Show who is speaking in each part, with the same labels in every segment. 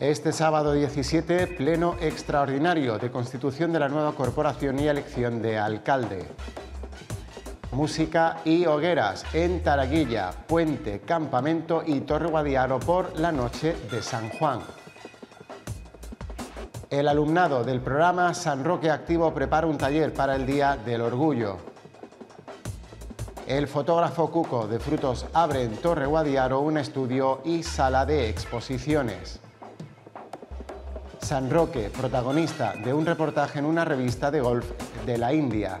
Speaker 1: Este sábado 17, pleno extraordinario de constitución de la nueva corporación y elección de alcalde. Música y hogueras en Taraguilla, Puente, Campamento y Torre Guadiaro por la noche de San Juan. El alumnado del programa San Roque Activo prepara un taller para el Día del Orgullo. El fotógrafo Cuco de Frutos abre en Torre Guadiaro un estudio y sala de exposiciones. San Roque, protagonista de un reportaje en una revista de golf de la India.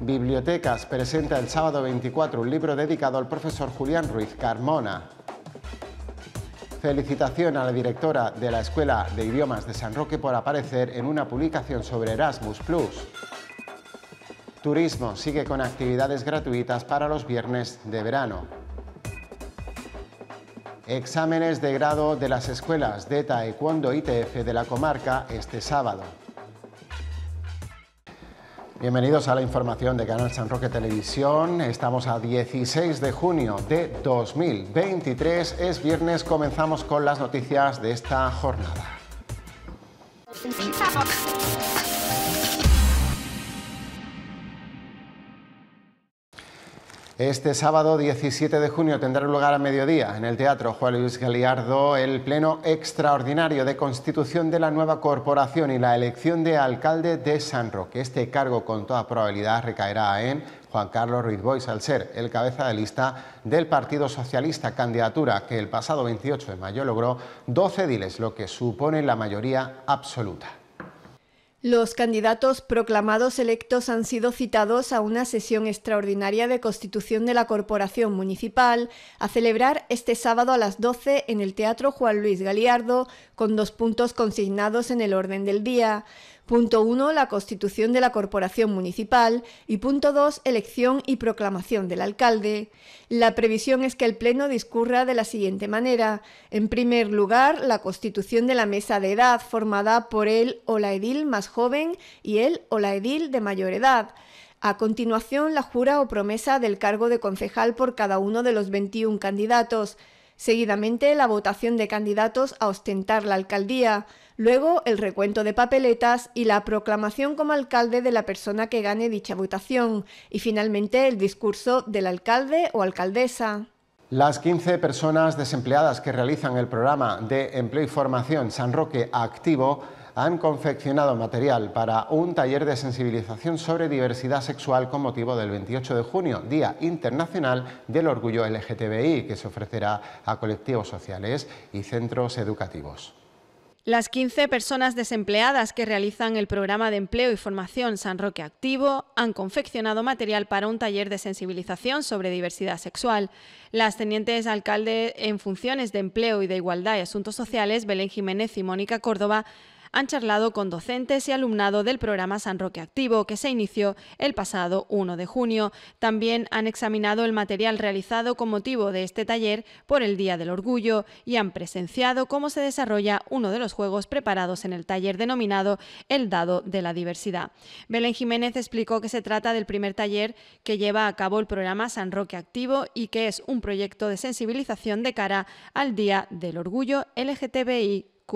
Speaker 1: Bibliotecas presenta el sábado 24 un libro dedicado al profesor Julián Ruiz Carmona. Felicitación a la directora de la Escuela de Idiomas de San Roque por aparecer en una publicación sobre Erasmus+. Turismo sigue con actividades gratuitas para los viernes de verano. Exámenes de grado de las escuelas de Taekwondo ITF de la comarca este sábado. Bienvenidos a la información de Canal San Roque Televisión. Estamos a 16 de junio de 2023. Es viernes, comenzamos con las noticias de esta jornada. Este sábado 17 de junio tendrá lugar a mediodía en el Teatro Juan Luis Galiardo el pleno extraordinario de constitución de la nueva corporación y la elección de alcalde de San Roque. Este cargo con toda probabilidad recaerá en Juan Carlos Ruiz Bois al ser el cabeza de lista del Partido Socialista, candidatura que el pasado 28 de mayo logró 12 diles, lo que supone la mayoría absoluta.
Speaker 2: Los candidatos proclamados electos han sido citados a una sesión extraordinaria de constitución de la Corporación Municipal a celebrar este sábado a las 12 en el Teatro Juan Luis Galiardo, con dos puntos consignados en el orden del día. Punto 1. La constitución de la corporación municipal. Y punto 2. Elección y proclamación del alcalde. La previsión es que el Pleno discurra de la siguiente manera. En primer lugar, la constitución de la mesa de edad, formada por él o la edil más joven y él o la edil de mayor edad. A continuación, la jura o promesa del cargo de concejal por cada uno de los 21 candidatos. Seguidamente, la votación de candidatos a ostentar la alcaldía luego el recuento de papeletas y la proclamación como alcalde de la persona que gane dicha votación, y finalmente el discurso del alcalde o alcaldesa.
Speaker 1: Las 15 personas desempleadas que realizan el programa de empleo y formación San Roque Activo han confeccionado material para un taller de sensibilización sobre diversidad sexual con motivo del 28 de junio, Día Internacional del Orgullo LGTBI, que se ofrecerá a colectivos sociales y centros educativos.
Speaker 3: Las 15 personas desempleadas que realizan el programa de empleo y formación San Roque Activo han confeccionado material para un taller de sensibilización sobre diversidad sexual. Las tenientes alcalde en funciones de empleo y de igualdad y asuntos sociales, Belén Jiménez y Mónica Córdoba, han charlado con docentes y alumnado del programa San Roque Activo, que se inició el pasado 1 de junio. También han examinado el material realizado con motivo de este taller por el Día del Orgullo y han presenciado cómo se desarrolla uno de los juegos preparados en el taller denominado El Dado de la Diversidad. Belén Jiménez explicó que se trata del primer taller que lleva a cabo el programa San Roque Activo y que es un proyecto de sensibilización de cara al Día del Orgullo LGTBIQ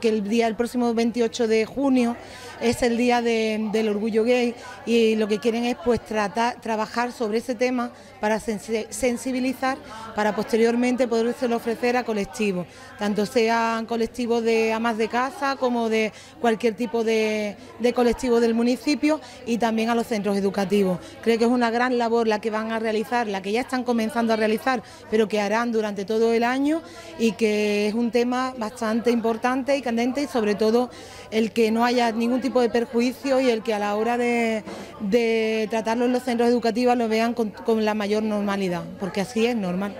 Speaker 3: que el día el próximo 28 de junio es el día del orgullo gay y lo que quieren es pues tratar, trabajar sobre ese tema para sensibilizar para posteriormente lo ofrecer a colectivos, tanto sean colectivos de amas de casa como de cualquier tipo de, de colectivo del municipio y también a los centros educativos. Creo que es una gran labor la que van a realizar, la que ya están comenzando a realizar, pero que harán durante todo el año y que es un tema bastante importante y y sobre todo el que no haya ningún tipo de perjuicio y el que a la hora de, tratarlo en los centros educativos lo vean con la mayor normalidad, porque así es normal.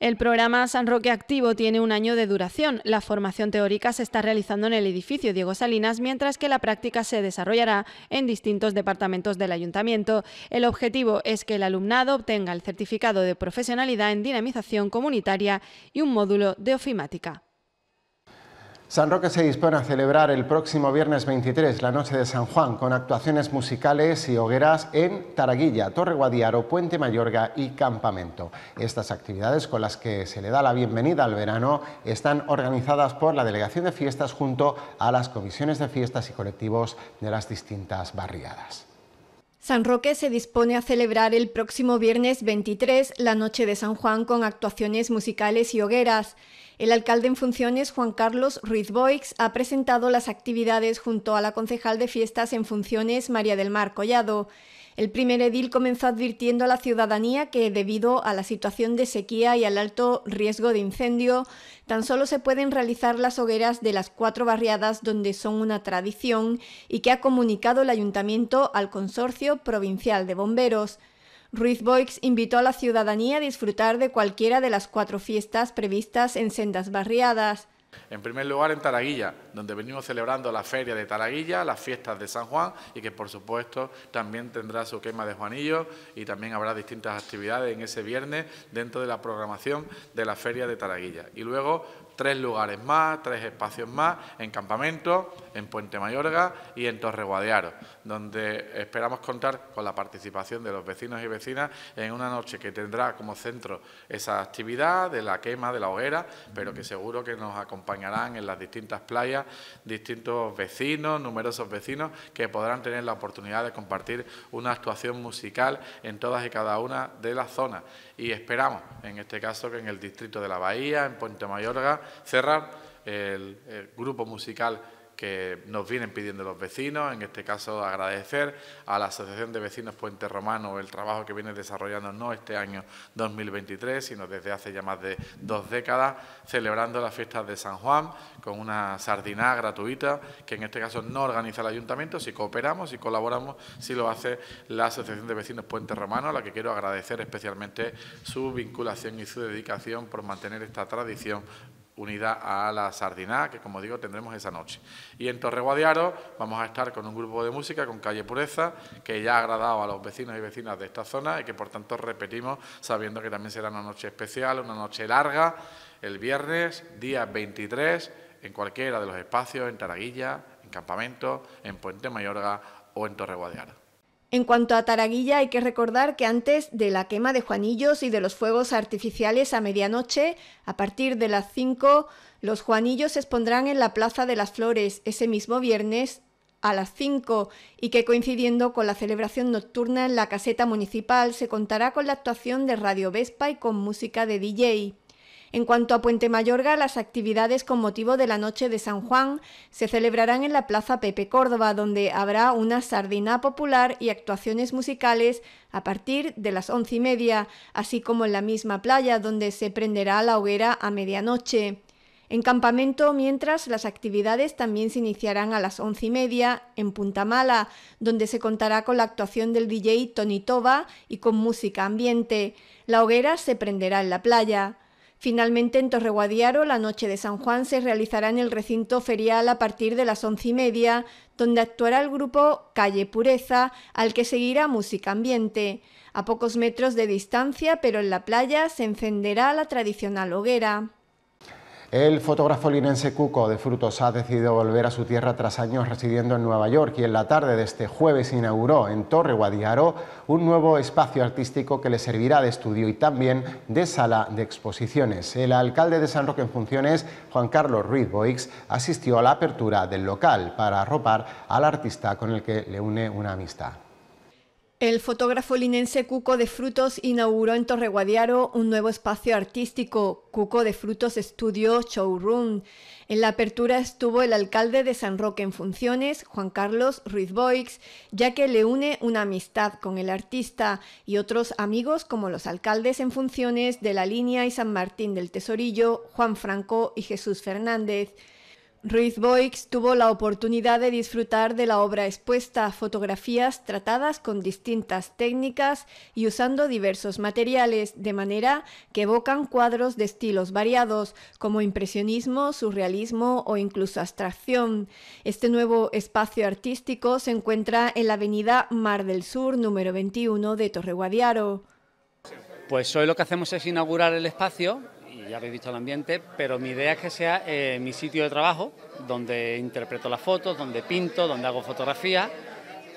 Speaker 3: El programa San Roque Activo tiene un año de duración. La formación teórica se está realizando en el edificio Diego Salinas, mientras que la práctica se desarrollará en distintos departamentos del ayuntamiento. El objetivo es que el alumnado obtenga el certificado de profesionalidad en dinamización comunitaria y un módulo de ofimática.
Speaker 1: San Roque se dispone a celebrar el próximo viernes 23 la noche de San Juan con actuaciones musicales y hogueras en Taraguilla, Torre Guadiaro, Puente Mayorga y Campamento. Estas actividades con las que se le da la bienvenida al verano están organizadas por la Delegación de Fiestas junto a las comisiones de fiestas y colectivos de las distintas barriadas.
Speaker 2: San Roque se dispone a celebrar el próximo viernes 23 la Noche de San Juan con actuaciones musicales y hogueras. El alcalde en funciones, Juan Carlos Ruiz Boix, ha presentado las actividades junto a la concejal de fiestas en funciones, María del Mar Collado. El primer edil comenzó advirtiendo a la ciudadanía que debido a la situación de sequía y al alto riesgo de incendio, tan solo se pueden realizar las hogueras de las cuatro barriadas donde son una tradición y que ha comunicado el ayuntamiento al Consorcio Provincial de Bomberos. Ruiz Boix invitó a la ciudadanía a disfrutar de cualquiera de las cuatro fiestas previstas en sendas barriadas.
Speaker 4: En primer lugar, en Taraguilla, donde venimos celebrando la feria de Taraguilla, las fiestas de San Juan y que, por supuesto, también tendrá su quema de Juanillo y también habrá distintas actividades en ese viernes dentro de la programación de la feria de Taraguilla. Y luego, tres lugares más, tres espacios más, en Campamento, en Puente Mayorga y en Torreguadearo, donde esperamos contar con la participación de los vecinos y vecinas en una noche que tendrá como centro esa actividad de la quema, de la hoguera, pero que seguro que nos acompañarán en las distintas playas distintos vecinos, numerosos vecinos, que podrán tener la oportunidad de compartir una actuación musical en todas y cada una de las zonas y esperamos, en este caso, que en el distrito de la Bahía, en Puente Mayorga, cerrar el, el grupo musical que nos vienen pidiendo los vecinos. En este caso, agradecer a la Asociación de Vecinos Puente Romano el trabajo que viene desarrollando no este año 2023, sino desde hace ya más de dos décadas, celebrando las fiestas de San Juan con una sardinada gratuita, que en este caso no organiza el ayuntamiento, si cooperamos, y colaboramos, si lo hace la Asociación de Vecinos Puente Romano, a la que quiero agradecer especialmente su vinculación y su dedicación por mantener esta tradición unida a la Sardiná, que como digo tendremos esa noche. Y en Torre Guadiaro vamos a estar con un grupo de música, con Calle Pureza, que ya ha agradado a los vecinos y vecinas de esta zona y que por tanto repetimos sabiendo que también será una noche especial, una noche larga, el viernes, día 23, en cualquiera de los espacios, en Taraguilla, en Campamento, en Puente Mayorga o en Torre Guadiaro.
Speaker 2: En cuanto a Taraguilla, hay que recordar que antes de la quema de Juanillos y de los fuegos artificiales a medianoche, a partir de las 5, los Juanillos se expondrán en la Plaza de las Flores ese mismo viernes a las 5 y que coincidiendo con la celebración nocturna en la caseta municipal se contará con la actuación de Radio Vespa y con música de DJ. En cuanto a Puente Mayorga, las actividades con motivo de la Noche de San Juan se celebrarán en la Plaza Pepe Córdoba, donde habrá una sardina popular y actuaciones musicales a partir de las once y media, así como en la misma playa, donde se prenderá la hoguera a medianoche. En campamento, mientras, las actividades también se iniciarán a las once y media en Punta Mala, donde se contará con la actuación del DJ Tony y con música ambiente. La hoguera se prenderá en la playa. Finalmente, en Torreguadiaro, la noche de San Juan se realizará en el recinto ferial a partir de las once y media, donde actuará el grupo Calle Pureza, al que seguirá música ambiente. A pocos metros de distancia, pero en la playa, se encenderá la tradicional hoguera.
Speaker 1: El fotógrafo linense Cuco de Frutos ha decidido volver a su tierra tras años residiendo en Nueva York y en la tarde de este jueves inauguró en Torre Guadiaro un nuevo espacio artístico que le servirá de estudio y también de sala de exposiciones. El alcalde de San Roque en funciones, Juan Carlos Ruiz Boix, asistió a la apertura del local para arropar al artista con el que le une una amistad.
Speaker 2: El fotógrafo linense Cuco de Frutos inauguró en Torreguadiaro un nuevo espacio artístico, Cuco de Frutos Studio Showroom. En la apertura estuvo el alcalde de San Roque en funciones, Juan Carlos Ruiz Boix, ya que le une una amistad con el artista y otros amigos como los alcaldes en funciones de La Línea y San Martín del Tesorillo, Juan Franco y Jesús Fernández. Ruiz Boix tuvo la oportunidad de disfrutar de la obra expuesta, fotografías tratadas con distintas técnicas y usando diversos materiales, de manera que evocan cuadros de estilos variados, como impresionismo, surrealismo o incluso abstracción. Este nuevo espacio artístico se encuentra en la avenida Mar del Sur, número 21 de Torreguadiaro.
Speaker 3: Pues hoy lo que hacemos es inaugurar el espacio ya habéis visto el ambiente, pero mi
Speaker 1: idea es que sea eh, mi sitio de trabajo, donde interpreto las fotos, donde pinto, donde hago fotografía,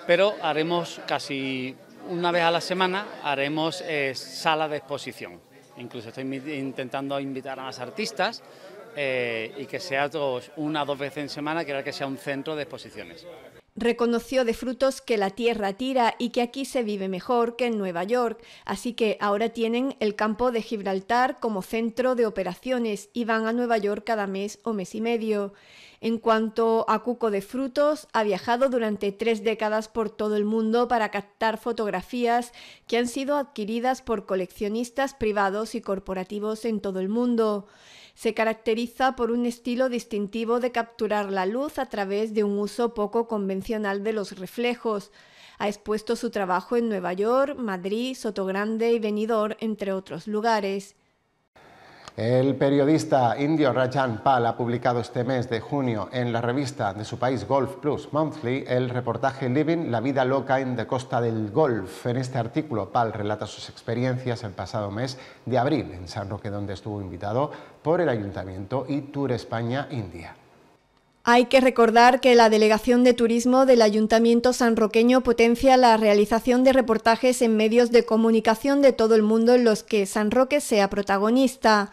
Speaker 1: pero haremos casi una vez a la semana, haremos eh, sala de exposición. Incluso estoy intentando invitar a más artistas eh, y que sea una o dos veces en semana, que sea un centro de exposiciones.
Speaker 2: Reconoció de frutos que la tierra tira y que aquí se vive mejor que en Nueva York, así que ahora tienen el campo de Gibraltar como centro de operaciones y van a Nueva York cada mes o mes y medio. En cuanto a Cuco de Frutos, ha viajado durante tres décadas por todo el mundo para captar fotografías que han sido adquiridas por coleccionistas privados y corporativos en todo el mundo se caracteriza por un estilo distintivo de capturar la luz a través de un uso poco convencional de los reflejos. Ha expuesto su trabajo en Nueva York, Madrid, Sotogrande y Benidorm, entre otros lugares.
Speaker 1: El periodista indio Rajan Pal ha publicado este mes de junio en la revista de su país Golf Plus Monthly el reportaje Living la vida loca en la costa del Golf. En este artículo, Pal relata sus experiencias el pasado mes de abril en San Roque, donde estuvo invitado por el Ayuntamiento y Tour España India.
Speaker 2: Hay que recordar que la Delegación de Turismo del Ayuntamiento Sanroqueño potencia la realización de reportajes en medios de comunicación de todo el mundo en los que San Roque sea protagonista.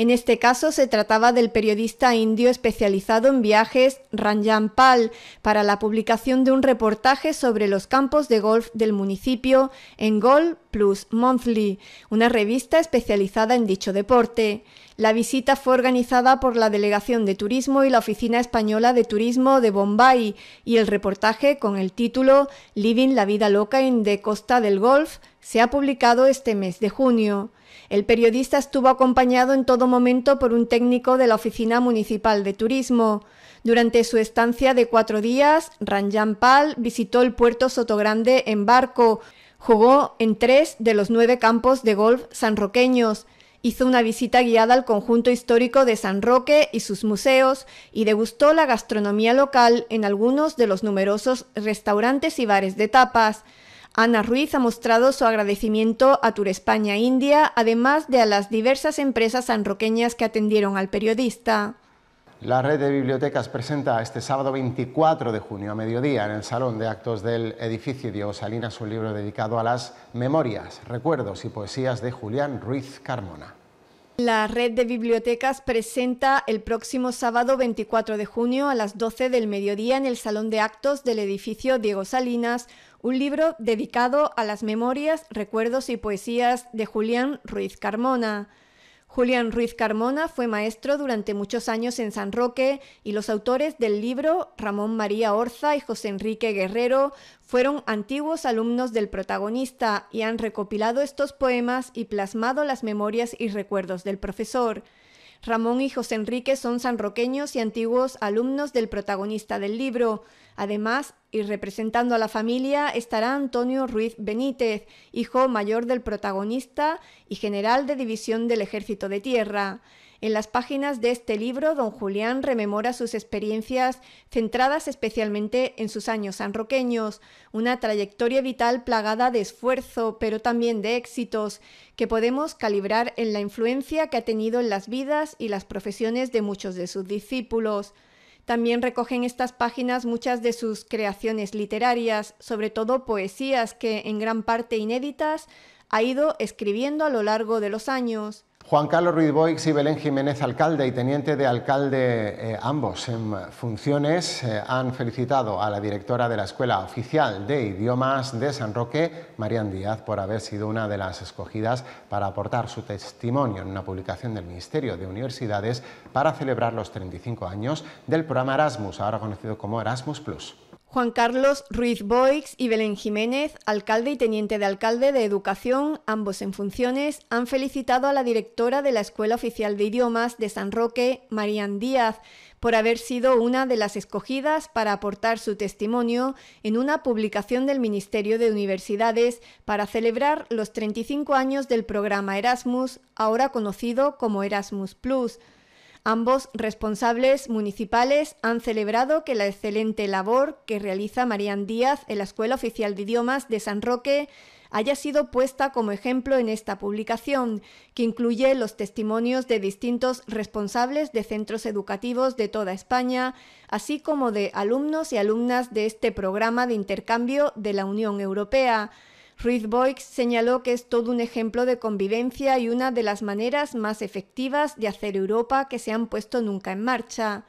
Speaker 2: En este caso se trataba del periodista indio especializado en viajes Ranjan Pal para la publicación de un reportaje sobre los campos de golf del municipio en Golf Plus Monthly, una revista especializada en dicho deporte. La visita fue organizada por la Delegación de Turismo y la Oficina Española de Turismo de Bombay y el reportaje con el título Living la vida loca en de Costa del Golf se ha publicado este mes de junio. El periodista estuvo acompañado en todo momento por un técnico de la Oficina Municipal de Turismo. Durante su estancia de cuatro días, Ranjan Pal visitó el puerto Sotogrande en barco, jugó en tres de los nueve campos de golf sanroqueños, hizo una visita guiada al conjunto histórico de San Roque y sus museos y degustó la gastronomía local en algunos de los numerosos restaurantes y bares de tapas. Ana Ruiz ha mostrado su agradecimiento a Tour España India, además de a las diversas empresas sanroqueñas que atendieron al periodista.
Speaker 1: La red de bibliotecas presenta este sábado 24 de junio a mediodía en el Salón de Actos del Edificio de Salinas un libro dedicado a las memorias, recuerdos y poesías de Julián Ruiz Carmona.
Speaker 2: La red de bibliotecas presenta el próximo sábado 24 de junio a las 12 del mediodía en el Salón de Actos del edificio Diego Salinas un libro dedicado a las memorias, recuerdos y poesías de Julián Ruiz Carmona. Julián Ruiz Carmona fue maestro durante muchos años en San Roque y los autores del libro, Ramón María Orza y José Enrique Guerrero, fueron antiguos alumnos del protagonista y han recopilado estos poemas y plasmado las memorias y recuerdos del profesor. Ramón y José Enrique son sanroqueños y antiguos alumnos del protagonista del libro. Además, y representando a la familia estará Antonio Ruiz Benítez, hijo mayor del protagonista y general de división del Ejército de Tierra. En las páginas de este libro, don Julián rememora sus experiencias centradas especialmente en sus años sanroqueños, una trayectoria vital plagada de esfuerzo, pero también de éxitos, que podemos calibrar en la influencia que ha tenido en las vidas y las profesiones de muchos de sus discípulos. También recogen estas páginas muchas de sus creaciones literarias, sobre todo poesías que, en gran parte inéditas, ha ido escribiendo a lo largo de los años.
Speaker 1: Juan Carlos Ruiz Boix y Belén Jiménez, alcalde y teniente de alcalde, eh, ambos en funciones, eh, han felicitado a la directora de la Escuela Oficial de Idiomas de San Roque, Marian Díaz, por haber sido una de las escogidas para aportar su testimonio en una publicación del Ministerio de Universidades para celebrar los 35 años del programa Erasmus, ahora conocido como Erasmus
Speaker 2: Juan Carlos Ruiz Boix y Belén Jiménez, alcalde y teniente de alcalde de Educación, ambos en funciones, han felicitado a la directora de la Escuela Oficial de Idiomas de San Roque, Marían Díaz, por haber sido una de las escogidas para aportar su testimonio en una publicación del Ministerio de Universidades para celebrar los 35 años del programa Erasmus, ahora conocido como Erasmus ⁇ Ambos responsables municipales han celebrado que la excelente labor que realiza Marían Díaz en la Escuela Oficial de Idiomas de San Roque haya sido puesta como ejemplo en esta publicación, que incluye los testimonios de distintos responsables de centros educativos de toda España, así como de alumnos y alumnas de este programa de intercambio de la Unión Europea. Ruiz Boix señaló que es todo un ejemplo de convivencia y una de las maneras más efectivas de hacer Europa que se han puesto nunca en marcha.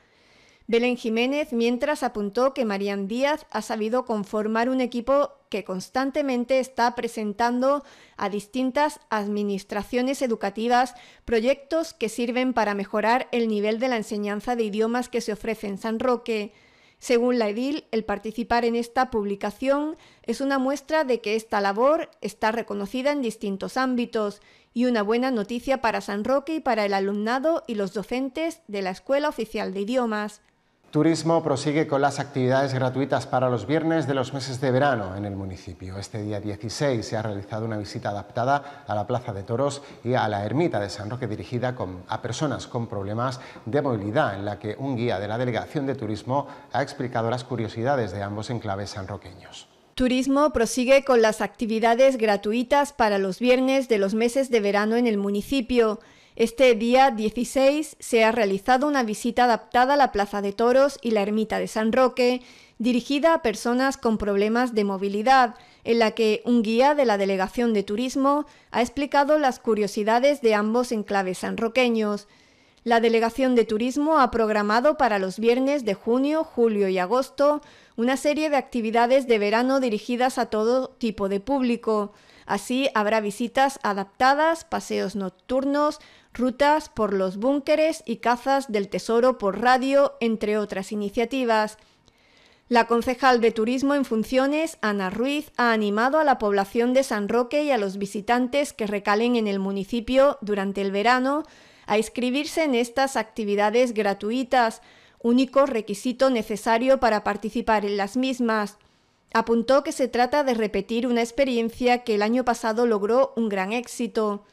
Speaker 2: Belén Jiménez, mientras, apuntó que Marían Díaz ha sabido conformar un equipo que constantemente está presentando a distintas administraciones educativas proyectos que sirven para mejorar el nivel de la enseñanza de idiomas que se ofrece en San Roque. Según la edil, el participar en esta publicación es una muestra de que esta labor está reconocida en distintos ámbitos y una buena noticia para San Roque y para el alumnado y los docentes de la Escuela Oficial de Idiomas.
Speaker 1: Turismo prosigue con las actividades gratuitas para los viernes de los meses de verano en el municipio. Este día 16 se ha realizado una visita adaptada a la Plaza de Toros y a la Ermita de San Roque dirigida a personas con problemas de movilidad, en la que un guía de la Delegación de Turismo ha explicado las curiosidades de ambos enclaves sanroqueños.
Speaker 2: Turismo prosigue con las actividades gratuitas para los viernes de los meses de verano en el municipio. Este día 16 se ha realizado una visita adaptada a la Plaza de Toros y la Ermita de San Roque, dirigida a personas con problemas de movilidad, en la que un guía de la Delegación de Turismo ha explicado las curiosidades de ambos enclaves sanroqueños. La Delegación de Turismo ha programado para los viernes de junio, julio y agosto una serie de actividades de verano dirigidas a todo tipo de público. Así habrá visitas adaptadas, paseos nocturnos, rutas por los búnkeres y cazas del tesoro por radio, entre otras iniciativas. La concejal de Turismo en funciones, Ana Ruiz, ha animado a la población de San Roque y a los visitantes que recalen en el municipio durante el verano a inscribirse en estas actividades gratuitas, único requisito necesario para participar en las mismas. Apuntó que se trata de repetir una experiencia que el año pasado logró un gran éxito.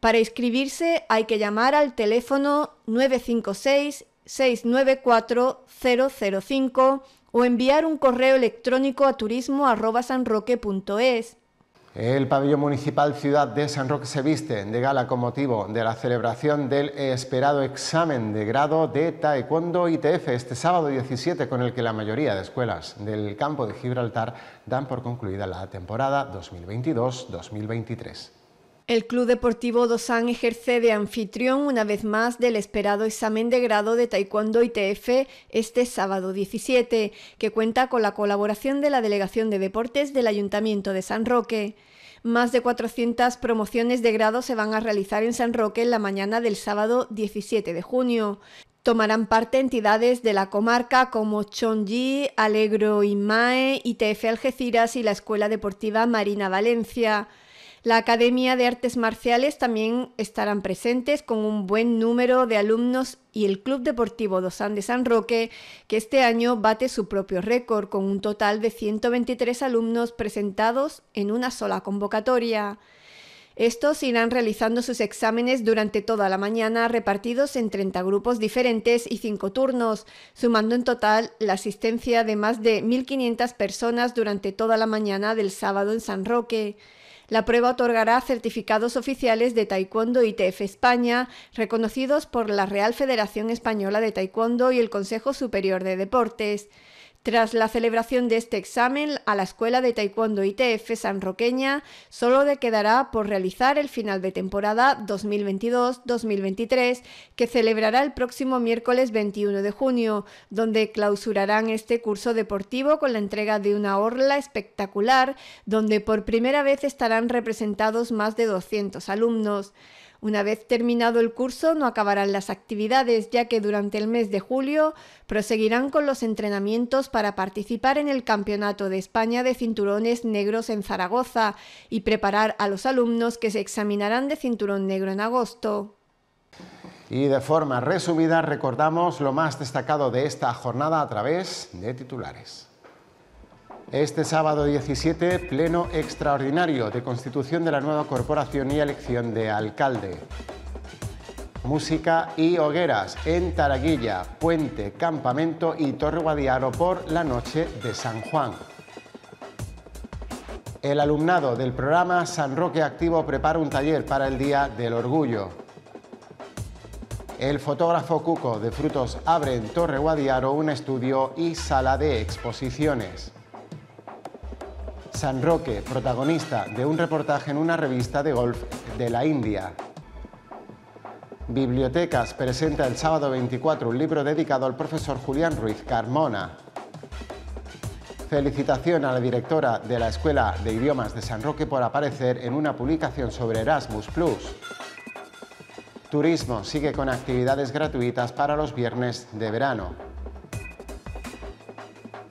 Speaker 2: Para inscribirse hay que llamar al teléfono 956-694-005 o enviar un correo electrónico a turismo.sanroque.es.
Speaker 1: El pabellón municipal Ciudad de San Roque se viste de gala con motivo de la celebración del esperado examen de grado de Taekwondo ITF este sábado 17, con el que la mayoría de escuelas del campo de Gibraltar dan por concluida la temporada 2022-2023.
Speaker 2: El Club Deportivo Dosan ejerce de anfitrión una vez más del esperado examen de grado de Taekwondo ITF este sábado 17, que cuenta con la colaboración de la Delegación de Deportes del Ayuntamiento de San Roque. Más de 400 promociones de grado se van a realizar en San Roque en la mañana del sábado 17 de junio. Tomarán parte entidades de la comarca como Chongji, Alegro IMAE, ITF Algeciras y la Escuela Deportiva Marina Valencia. La Academia de Artes Marciales también estarán presentes con un buen número de alumnos y el Club Deportivo Dosan de San Roque, que este año bate su propio récord con un total de 123 alumnos presentados en una sola convocatoria. Estos irán realizando sus exámenes durante toda la mañana, repartidos en 30 grupos diferentes y 5 turnos, sumando en total la asistencia de más de 1.500 personas durante toda la mañana del sábado en San Roque. La prueba otorgará certificados oficiales de Taekwondo ITF España, reconocidos por la Real Federación Española de Taekwondo y el Consejo Superior de Deportes. Tras la celebración de este examen, a la Escuela de Taekwondo ITF San Roqueña, solo le quedará por realizar el final de temporada 2022-2023, que celebrará el próximo miércoles 21 de junio, donde clausurarán este curso deportivo con la entrega de una orla espectacular, donde por primera vez estarán representados más de 200 alumnos. Una vez terminado el curso no acabarán las actividades ya que durante el mes de julio proseguirán con los entrenamientos para participar en el Campeonato de España de Cinturones Negros en Zaragoza y preparar a los alumnos que se examinarán de cinturón negro en agosto.
Speaker 1: Y de forma resumida recordamos lo más destacado de esta jornada a través de titulares. Este sábado 17, pleno extraordinario de constitución de la nueva corporación y elección de alcalde. Música y hogueras en Taraguilla, Puente, Campamento y Torre Guadiaro por la noche de San Juan. El alumnado del programa San Roque Activo prepara un taller para el Día del Orgullo. El fotógrafo Cuco de Frutos abre en Torre Guadiaro un estudio y sala de exposiciones. San Roque, protagonista de un reportaje en una revista de golf de la India. Bibliotecas presenta el sábado 24 un libro dedicado al profesor Julián Ruiz Carmona. Felicitación a la directora de la Escuela de Idiomas de San Roque por aparecer en una publicación sobre Erasmus+. Turismo sigue con actividades gratuitas para los viernes de verano.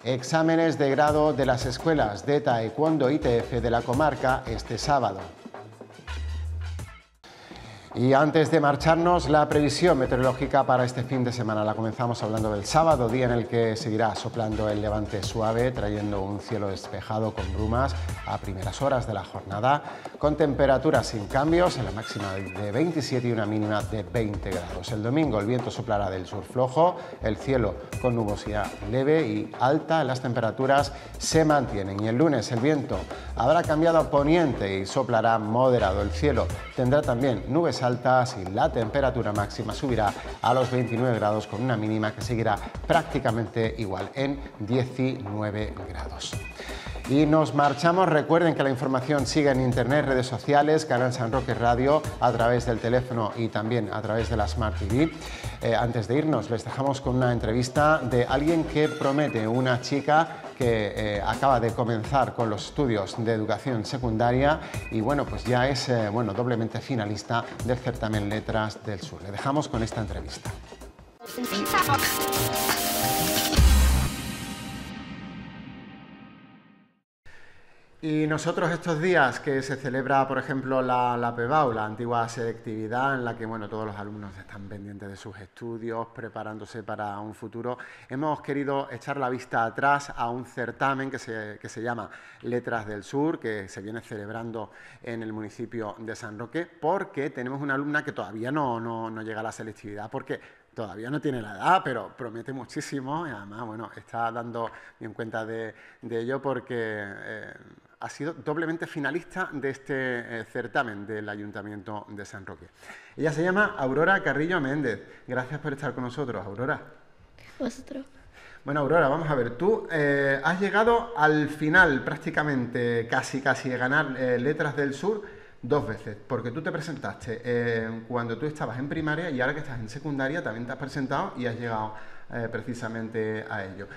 Speaker 1: Exámenes de grado de las escuelas de Taekwondo ITF de la comarca este sábado. Y antes de marcharnos, la previsión meteorológica para este fin de semana. La comenzamos hablando del sábado, día en el que seguirá soplando el levante suave, trayendo un cielo despejado con brumas a primeras horas de la jornada, con temperaturas sin cambios, en la máxima de 27 y una mínima de 20 grados. El domingo el viento soplará del sur flojo, el cielo con nubosidad leve y alta, las temperaturas se mantienen. Y el lunes el viento habrá cambiado a poniente y soplará moderado. El cielo tendrá también nubes altas y la temperatura máxima subirá a los 29 grados con una mínima que seguirá prácticamente igual en 19 grados. Y nos marchamos. Recuerden que la información sigue en internet, redes sociales, Canal San Roque Radio, a través del teléfono y también a través de la Smart TV. Eh, antes de irnos, les dejamos con una entrevista de alguien que promete una chica que eh, acaba de comenzar con los estudios de educación secundaria y bueno, pues ya es eh, bueno, doblemente finalista del certamen Letras del Sur. Le dejamos con esta entrevista. Y nosotros estos días que se celebra, por ejemplo, la, la PEBAU, la antigua selectividad, en la que bueno, todos los alumnos están pendientes de sus estudios, preparándose para un futuro, hemos querido echar la vista atrás a un certamen que se, llama Letras del Sur, que se viene celebrando en el municipio de San Roque, porque tenemos una alumna que todavía no, no, llega a la selectividad, porque todavía no tiene la edad, pero promete muchísimo y además, bueno, está dando bien cuenta de, ello porque... Eh, ha sido doblemente finalista de este eh, certamen del Ayuntamiento de San Roque. Ella se llama Aurora Carrillo Méndez. Gracias por estar con nosotros, Aurora. Vosotros. Bueno, Aurora, vamos a ver, tú eh, has llegado al final prácticamente, casi, casi, de ganar eh, Letras del Sur dos veces, porque tú te presentaste cuando tú estabas en primaria y ahora que estás en secundaria también te has presentado y has llegado precisamente a ello.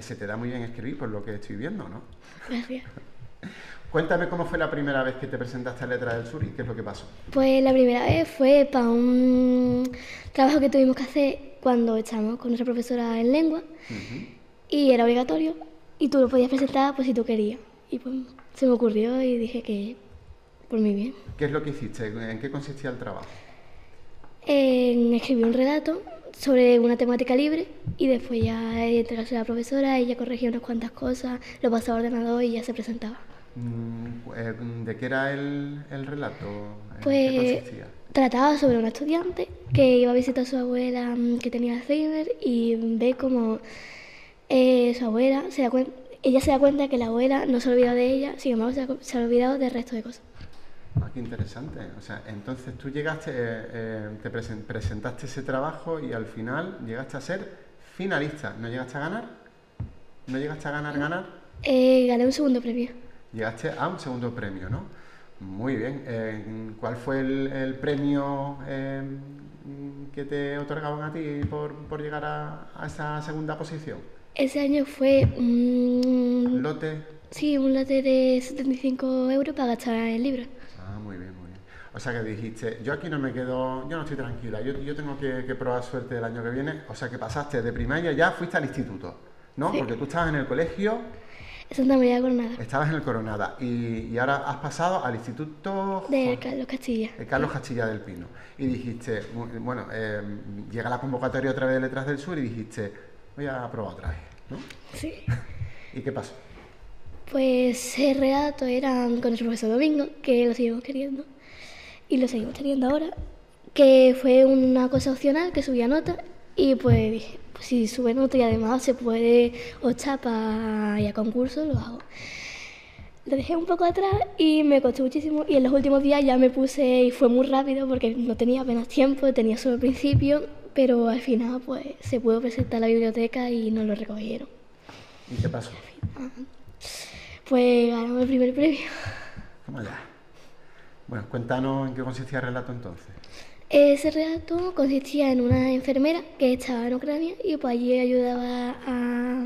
Speaker 1: se te da muy bien escribir, por lo que estoy viendo, ¿no? Gracias. Cuéntame cómo fue la primera vez que te presentaste a Letras del Sur y qué es lo que
Speaker 4: pasó.
Speaker 5: Pues la primera vez fue para un trabajo que tuvimos que hacer cuando estábamos con nuestra profesora en lengua y era obligatorio y tú lo podías presentar pues si tú querías. Y pues se me ocurrió y dije que por mi bien.
Speaker 1: ¿Qué es lo que hiciste? ¿En qué consistía el trabajo?
Speaker 5: En un relato sobre una temática libre y después ya entregarse a la profesora, ella corregía unas cuantas cosas, lo pasaba a ordenador y ya se presentaba.
Speaker 1: Mm, eh, ¿De qué era el, relato?
Speaker 5: Pues trataba sobre un estudiante que iba a visitar a su abuela mm, que tenía Alzheimer y ve como eh, su abuela se da cuenta, ella se da cuenta que la abuela no se ha olvidado de ella, Sino embargo se ha, olvidado del resto de cosas.
Speaker 1: Ah, qué interesante. O sea, entonces tú llegaste, eh, te presentaste ese trabajo y al final llegaste a ser finalista. ¿No llegaste a ganar? ¿No llegaste a ganar, ganar?
Speaker 5: gané un segundo premio
Speaker 1: llegaste a un segundo premio, ¿no? Muy bien. Eh, ¿Cuál fue el, premio em, que te otorgaban a ti por, llegar a, esa segunda posición?
Speaker 5: Ese año fue un... ¿Lote? Sí, un lote de 75 euros para gastar en libros.
Speaker 1: Ah, muy bien, muy bien. O sea que dijiste, yo aquí no me quedo, yo no estoy tranquila, yo, tengo que, probar suerte el año que viene. O sea que pasaste de primaria, ya fuiste al instituto, ¿no? Porque tú estabas en el colegio...
Speaker 5: Santa María Coronada.
Speaker 1: Estabas en el Coronada y, ahora has pasado al
Speaker 5: Instituto... De Carlos Castilla. De eh, Carlos
Speaker 1: Castilla del Pino. Y dijiste, bueno, eh, llega la convocatoria otra vez de Letras del Sur y dijiste, voy a probar otra vez, ¿no? Sí. ¿Y qué pasó?
Speaker 5: Pues el relato eran con el profesor Domingo, que lo seguimos queriendo, y lo seguimos queriendo ahora, que fue una cosa opcional que subía nota y pues dije, si suben otro y además se puede o para y a concurso, lo hago. Lo dejé un poco atrás y me costó muchísimo y en los últimos días ya me puse y fue muy rápido porque no tenía apenas tiempo, tenía solo el principio, pero al final pues se pudo presentar a la biblioteca y no lo recogieron. ¿Y qué pasó? Ah, pues ganamos el primer premio.
Speaker 1: ¿Cómo allá. Bueno, cuéntanos en qué consistía el relato entonces.
Speaker 5: Ese relato consistía en una enfermera que estaba en Ucrania y pues, allí ayudaba a,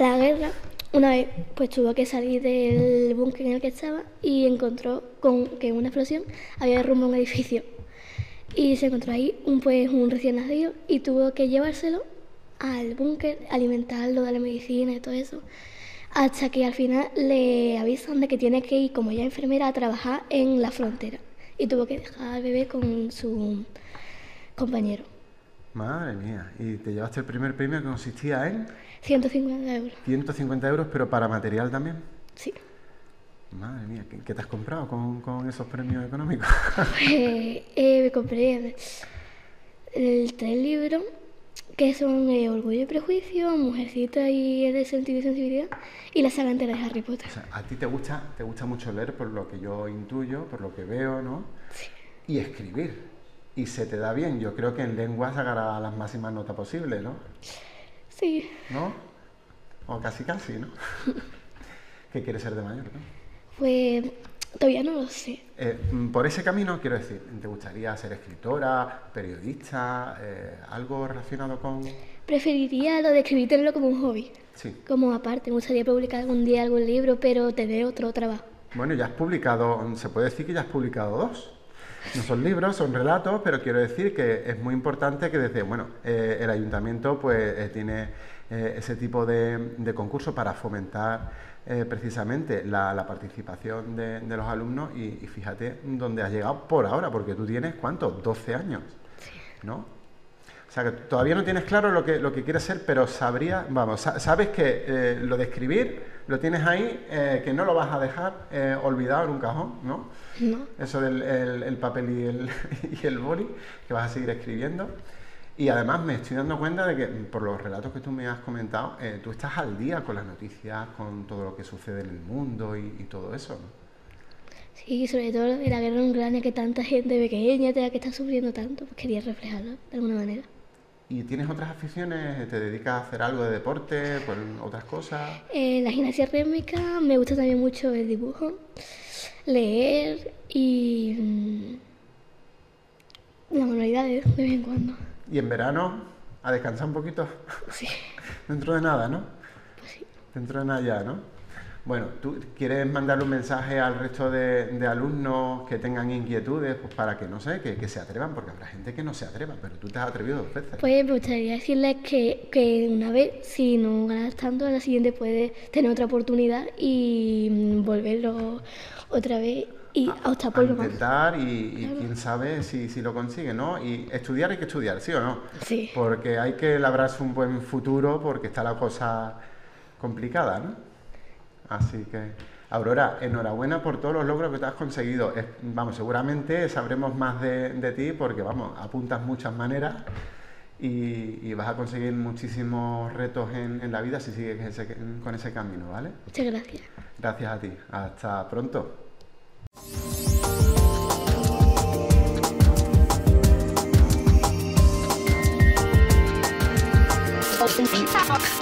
Speaker 5: la guerra. Una vez pues tuvo que salir del búnker en el que estaba y encontró con que en una explosión había derrumbado un edificio. Y se encontró ahí un, pues, un recién nacido y tuvo que llevárselo al búnker, alimentarlo, darle medicina y todo eso. Hasta que al final le avisan de que tiene que ir como ya enfermera a trabajar en la frontera y tuvo que dejar al bebé con su compañero.
Speaker 1: Madre mía, ¿y te llevaste el primer premio que consistía en?
Speaker 5: 150 euros.
Speaker 1: 150 euros, pero para material también. Sí. Madre mía, ¿qué, te has comprado con, esos premios
Speaker 5: económicos? Eh, eh, me compré el, el tres libros que son Orgullo y Prejuicio, Mujercita y de Sentido y Sensibilidad, y la saga entera de Harry Potter. O sea,
Speaker 1: a ti te gusta, te gusta mucho leer por lo que yo intuyo, por lo que veo, ¿no? Sí. Y escribir. Y se te da bien. Yo creo que en lengua sacará las máximas notas posibles, ¿no? Sí. ¿No? O casi casi, ¿no? ¿Qué quieres ser de mayor? ¿no?
Speaker 5: Pues Todavía no lo sé.
Speaker 1: Eh, mm, por ese camino, quiero decir, ¿te gustaría ser escritora, periodista, eh, algo relacionado con...?
Speaker 5: Preferiría lo de escribir como un hobby. Sí. Como aparte, me gustaría publicar algún día algún libro, pero tener otro trabajo.
Speaker 1: Bueno, ya has publicado, se puede decir que ya has publicado dos. No son libros, son relatos, pero quiero decir que es muy importante que desde, bueno, eh, el ayuntamiento pues tiene ese tipo de, de concurso para fomentar eh, precisamente la, participación de, los alumnos y, fíjate dónde has llegado por ahora, porque tú tienes, ¿cuánto? 12 años, ¿no? O sea, que todavía no tienes claro lo que, lo que quieres ser, pero sabría, vamos, sabes que eh, lo de escribir lo tienes ahí, eh, que no lo vas a dejar olvidado en un cajón, ¿no? Eso del el, papel y el, y el boli, que vas a seguir escribiendo. Y además me estoy dando cuenta de que, por los relatos que tú me has comentado, eh, tú estás al día con las noticias, con todo lo que sucede en el mundo y, todo eso,
Speaker 5: Sí, sobre todo de la guerra en Ucrania, que tanta gente pequeña que está sufriendo tanto, pues quería reflejarlo de alguna manera.
Speaker 1: ¿Y tienes otras aficiones? ¿Te dedicas a hacer algo de deporte, otras cosas?
Speaker 5: Eh, la gimnasia rítmica, me gusta también mucho el dibujo, leer y mm, las manualidades de vez en cuando.
Speaker 1: Y en verano, a descansar un poquito. Sí. Dentro de nada, ¿no? Pues sí. Dentro de nada ya, ¿no? Bueno, ¿tú quieres mandar un mensaje al resto de, alumnos que tengan inquietudes pues para que, no sé, que, se atrevan? Porque habrá gente que no se atreva, pero tú te has atrevido dos veces.
Speaker 5: Pues me gustaría decirles que, que una vez, si no ganas tanto, a la siguiente puedes tener otra oportunidad y mm, volverlo otra vez y hasta intentar
Speaker 1: y, quién sabe si, lo consigue, ¿no? Y estudiar hay que estudiar, ¿sí o no? Sí. Porque hay que labrarse un buen futuro porque está la cosa complicada, ¿no? Así que, Aurora, enhorabuena por todos los logros que te has conseguido. vamos, seguramente sabremos más de, ti porque, vamos, apuntas muchas maneras y, vas a conseguir muchísimos retos en, la vida si sigues con ese camino, ¿vale? Muchas gracias. Gracias a ti. Hasta pronto.
Speaker 4: Ich bin
Speaker 3: Thank you.